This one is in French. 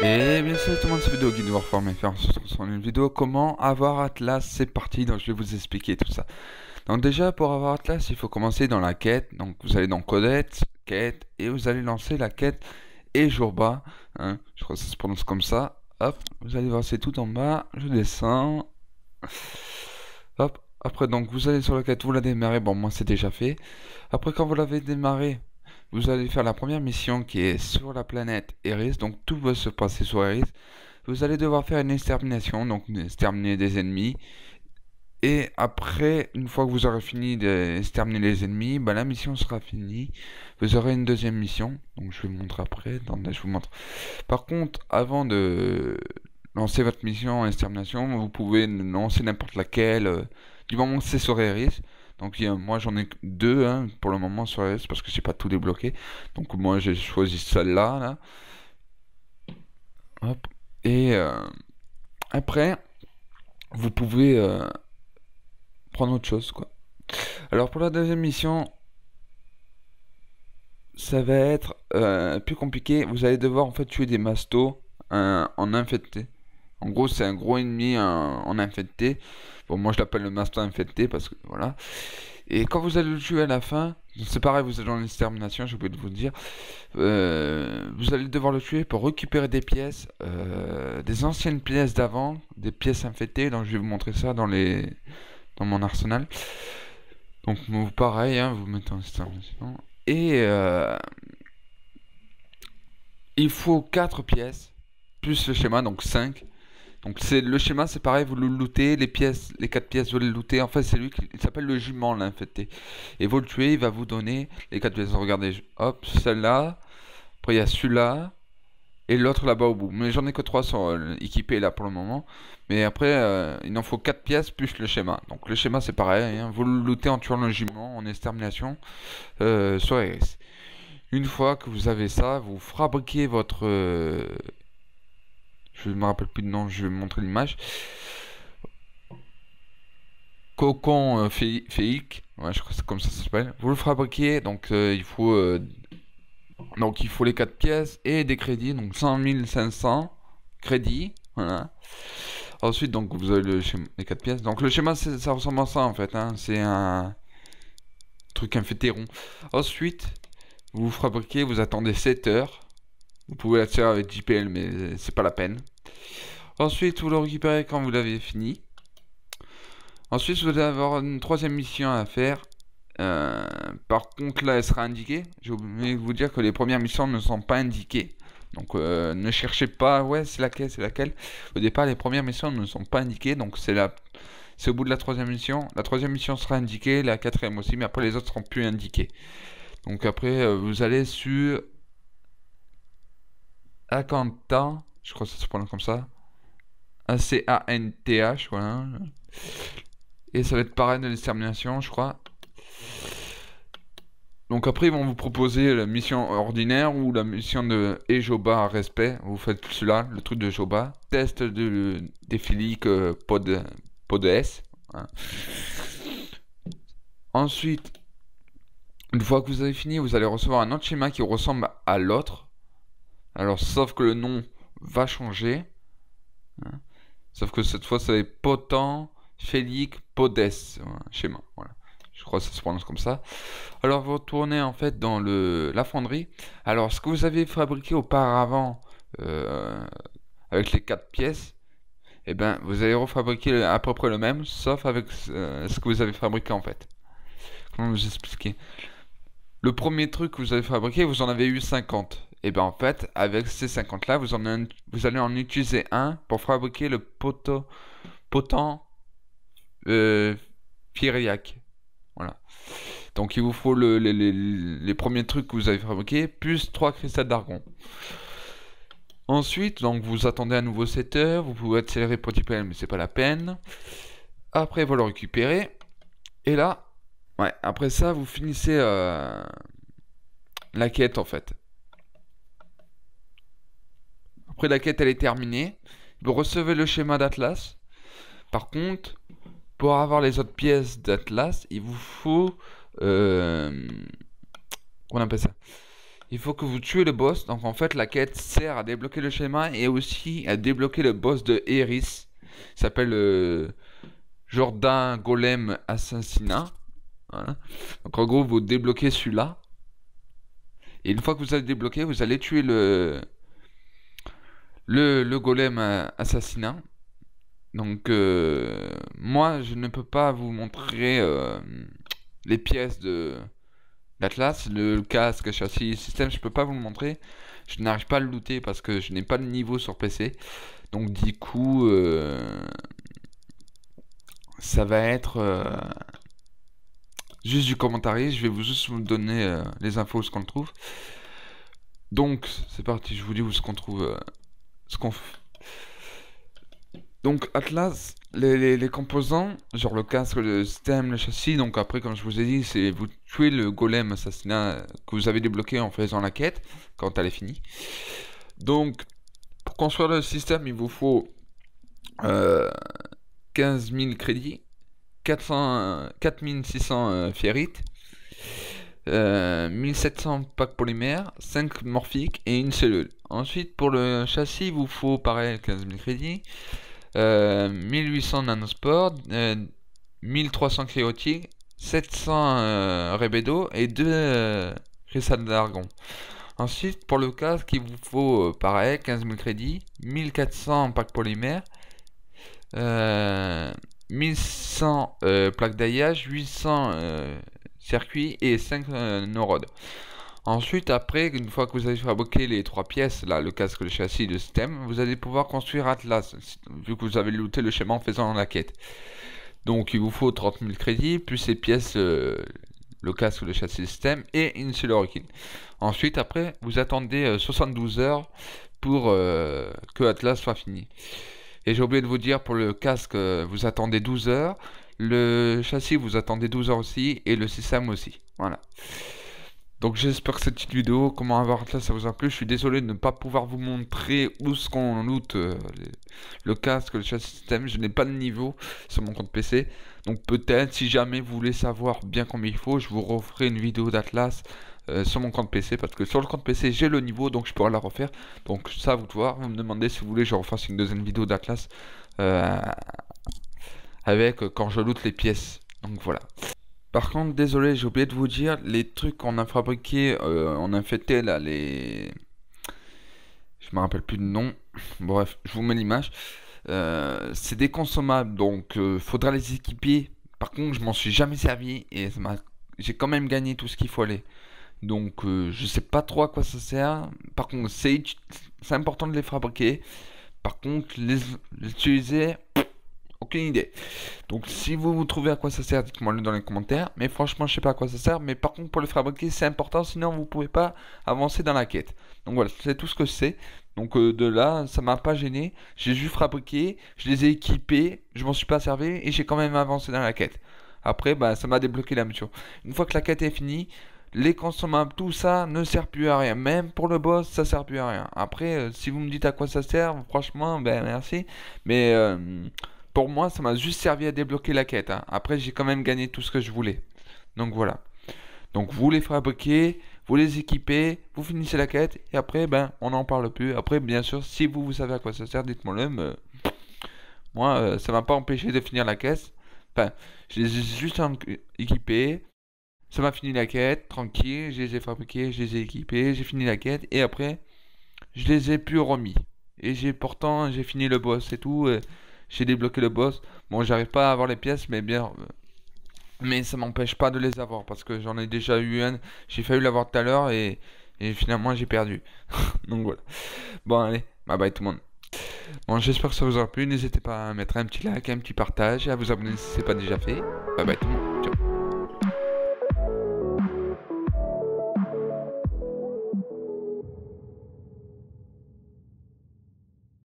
Et bien salut tout le monde, c'est vidéo Guide Warform et faire une vidéo comment avoir Atlas, c'est parti, donc je vais vous expliquer tout ça. Donc déjà pour avoir Atlas, il faut commencer dans la quête, donc vous allez dans Codette, quête, et vous allez lancer la quête et Jourba, hein, je crois que ça se prononce comme ça, hop, vous allez voir c'est tout en bas, je descends, hop, après donc vous allez sur la quête, vous la démarrez, bon moi c'est déjà fait, après quand vous l'avez démarré, vous allez faire la première mission qui est sur la planète Eris, donc tout va se passer sur Eris. Vous allez devoir faire une extermination, donc exterminer des ennemis. Et après, une fois que vous aurez fini d'exterminer les ennemis, ben, la mission sera finie. Vous aurez une deuxième mission, donc je vous montre après. je vous montre. Par contre, avant de lancer votre mission extermination, vous pouvez lancer n'importe laquelle, du moment que c'est sur Eris. Donc moi j'en ai deux hein, pour le moment sur S parce que j'ai pas tout débloqué. Donc moi j'ai choisi celle-là. Là. Hop. Et euh, après, vous pouvez euh, prendre autre chose quoi. Alors pour la deuxième mission, ça va être euh, plus compliqué. Vous allez devoir en fait tuer des mastos en infecté. En gros, c'est un gros ennemi en, en, infecté. Bon, moi je l'appelle le master infecté parce que voilà. Et quand vous allez le tuer à la fin, c'est pareil, vous allez dans l'extermination, j'ai oublié de vous le dire. Euh, vous allez devoir le tuer pour récupérer des pièces, euh, des anciennes pièces d'avant, des pièces infectées. Donc je vais vous montrer ça dans les, dans mon arsenal. Donc pareil, hein, vous mettez en extermination. Et euh, il faut 4 pièces plus le schéma, donc 5. Donc c'est le schéma, c'est pareil, vous le lootez, les pièces, les quatre pièces, vous les lootez. En fait, c'est lui qui s'appelle le jument là, en fait. Et vous le tuez, il va vous donner les quatre pièces. Regardez, hop, celle-là. Après il y a celui-là et l'autre là-bas au bout. Mais j'en ai que 3 euh, équipés là pour le moment. Mais après, euh, il en faut 4 pièces plus le schéma. Donc le schéma c'est pareil, hein. vous le lootez en tuant le jument, en extermination euh, sur Une fois que vous avez ça, vous fabriquez votre euh, je me rappelle plus de nom, je vais vous montrer l'image. Cocon euh, ouais, je crois que c'est comme ça, ça s'appelle. Vous le fabriquez, donc euh, il faut euh, donc il faut les 4 pièces et des crédits, donc 100 500 crédits, voilà. Ensuite, donc vous avez les 4 pièces. Donc le schéma, ça ressemble à ça en fait, hein. c'est un truc un infétéron. Ensuite, vous fabriquez, vous attendez 7 heures vous pouvez la faire avec JPL, mais c'est pas la peine. Ensuite, vous le récupérez quand vous l'avez fini. Ensuite, vous allez avoir une troisième mission à faire. Euh, par contre, là, elle sera indiquée. Je vais vous dire que les premières missions ne sont pas indiquées. Donc, euh, ne cherchez pas, ouais, c'est laquelle, c'est laquelle. Au départ, les premières missions ne sont pas indiquées. Donc, c'est la... au bout de la troisième mission. La troisième mission sera indiquée, la quatrième aussi, mais après, les autres seront plus indiquées. Donc, après, euh, vous allez sur Acanta, je crois que ça se prononce comme ça. A-C-A-N-T-H, voilà. Et ça va être pareil de détermination, je crois. Donc après, ils vont vous proposer la mission ordinaire ou la mission de Ejoba à respect. Vous faites tout cela, le truc de Joba. Test de, des euh, pod, hein. Ensuite, une fois que vous avez fini, vous allez recevoir un autre schéma qui ressemble à l'autre. Alors, sauf que le nom va changer. Hein. Sauf que cette fois, ça va être Potent Félix Podes. schéma, voilà. Je crois que ça se prononce comme ça. Alors, vous retournez en fait dans le, la fonderie. Alors, ce que vous avez fabriqué auparavant euh, avec les quatre pièces, eh ben, vous allez refabriquer à peu près le même, sauf avec euh, ce que vous avez fabriqué en fait. Comment vous expliquer Le premier truc que vous avez fabriqué, vous en avez eu 50. Et eh bien en fait, avec ces 50 là, vous, allez en utiliser un pour fabriquer le poteau, potent euh, Pyriac. Voilà. Donc il vous faut le, les premiers trucs que vous avez fabriqués, plus 3 cristals d'argon. Ensuite, donc vous attendez à nouveau heures, vous pouvez accélérer pour 10 mais c'est pas la peine. Après, vous le récupérez. Et là, ouais, après ça, vous finissez euh, la quête en fait. Après, la quête, elle est terminée. Vous recevez le schéma d'Atlas. Par contre, pour avoir les autres pièces d'Atlas, il vous faut... Euh, on appelle ça Il faut que vous tuez le boss. Donc en fait, la quête sert à débloquer le schéma et aussi à débloquer le boss de Eris. Il s'appelle euh, Jordan Golem Assassinat. Donc en gros, vous débloquez celui-là. Et une fois que vous avez débloqué, vous allez tuer le, le, golem euh, assassinat. Donc, euh, moi, je ne peux pas vous montrer euh, les pièces de l'Atlas, le casque, châssis, système, je peux pas vous le montrer. Je n'arrive pas à le looter parce que je n'ai pas de niveau sur PC. Donc, du coup, ça va être juste du commentaire. Je vais vous juste vous donner les infos, ce qu'on trouve. Donc, c'est parti, je vous dis où ce qu'on trouve donc Atlas, les, composants, genre le casque, le système, le châssis, donc après comme je vous ai dit, c'est vous tuez le golem assassinat que vous avez débloqué en faisant la quête, quand elle est finie. Donc pour construire le système, il vous faut 15 euh, 000 crédits, 4 4600 euh, 1700 euh, packs polymères, 5 morphiques et une cellule. Ensuite, pour le châssis, il vous faut, pareil, 15 000 crédits, 1800 nanosport, 1300 créotiques, 700 Rebedo et 2 cristales euh, d'argon. Ensuite, pour le casque, il vous faut, euh, pareil, 15 000 crédits, 1400 packs polymères, 1100 euh, plaques d'aillage, 800 circuits et 5 no-rods. Ensuite, après, une fois que vous avez fabriqué les trois pièces, là, le casque, le châssis, le système, vous allez pouvoir construire Atlas, vu que vous avez looté le schéma en faisant la quête. Donc, il vous faut 30 000 crédits, plus ces pièces, euh, le casque, le châssis, le système, et une seule Ensuite, après, vous attendez 72 euh, heures pour euh, que Atlas soit fini. Et j'ai oublié de vous dire, pour le casque, vous attendez 12 heures, le châssis, vous attendez 12 heures aussi, et le système aussi. Voilà. Donc j'espère que cette petite vidéo, comment avoir Atlas, ça vous a plu. Je suis désolé de ne pas pouvoir vous montrer où ce qu'on loot euh, le casque, le chat système. Je n'ai pas de niveau sur mon compte PC. Donc peut-être, si jamais vous voulez savoir bien combien il faut, je vous referai une vidéo d'Atlas euh, sur mon compte PC. Parce que sur le compte PC, j'ai le niveau, donc je pourrais la refaire. Donc ça, vous voir. Vous me demandez si vous voulez, je refasse une deuxième vidéo d'Atlas euh, avec quand je loot les pièces. Donc voilà. Par contre, désolé, j'ai oublié de vous dire, les trucs qu'on a fabriqués, euh, on a fêté là, les. Je me rappelle plus de nom. Bref, je vous mets l'image. Euh, c'est des consommables, donc euh, faudra les équiper. Par contre, je m'en suis jamais servi et j'ai quand même gagné tout ce qu'il faut aller. Donc, je sais pas trop à quoi ça sert. Par contre, c'est important de les fabriquer. Par contre, les, utiliser, aucune idée. Donc si vous vous trouvez à quoi ça sert, dites-moi le dans les commentaires. Mais franchement, je sais pas à quoi ça sert. Mais par contre, pour le fabriquer, c'est important, sinon vous pouvez pas avancer dans la quête. Donc voilà, c'est tout ce que c'est. Donc euh, de là, ça m'a pas gêné. J'ai juste fabriqué, je les ai équipés, je m'en suis pas servi et j'ai quand même avancé dans la quête. Après, bah, ça m'a débloqué la mission. Une fois que la quête est finie, les consommables, tout ça ne sert plus à rien. Même pour le boss, ça sert plus à rien. Après, euh, si vous me dites à quoi ça sert, franchement, ben merci. Mais euh, pour moi, ça m'a juste servi à débloquer la quête. Hein. Après, j'ai quand même gagné tout ce que je voulais. Donc voilà. Donc vous les fabriquez, vous les équipez, vous finissez la quête, et après, ben, on n'en parle plus. Après, bien sûr, si vous, vous savez à quoi ça sert, dites-moi le. Moi, euh, ça m'a pas empêché de finir la quête. Enfin, je les ai juste équipés. Ça m'a fini la quête, tranquille, je les ai fabriqués, je les ai équipés, j'ai fini la quête, et après, je les ai plus remis. Et j'ai pourtant, j'ai fini le boss et tout. Euh, j'ai débloqué le boss. Bon, j'arrive pas à avoir les pièces, mais bien. Mais ça m'empêche pas de les avoir parce que j'en ai déjà eu une. J'ai failli l'avoir tout à l'heure et, finalement j'ai perdu. Donc voilà. Bon, allez, bye bye tout le monde. Bon, j'espère que ça vous a plu. N'hésitez pas à mettre un petit like, un petit partage et à vous abonner si ce n'est pas déjà fait. Bye bye tout le monde.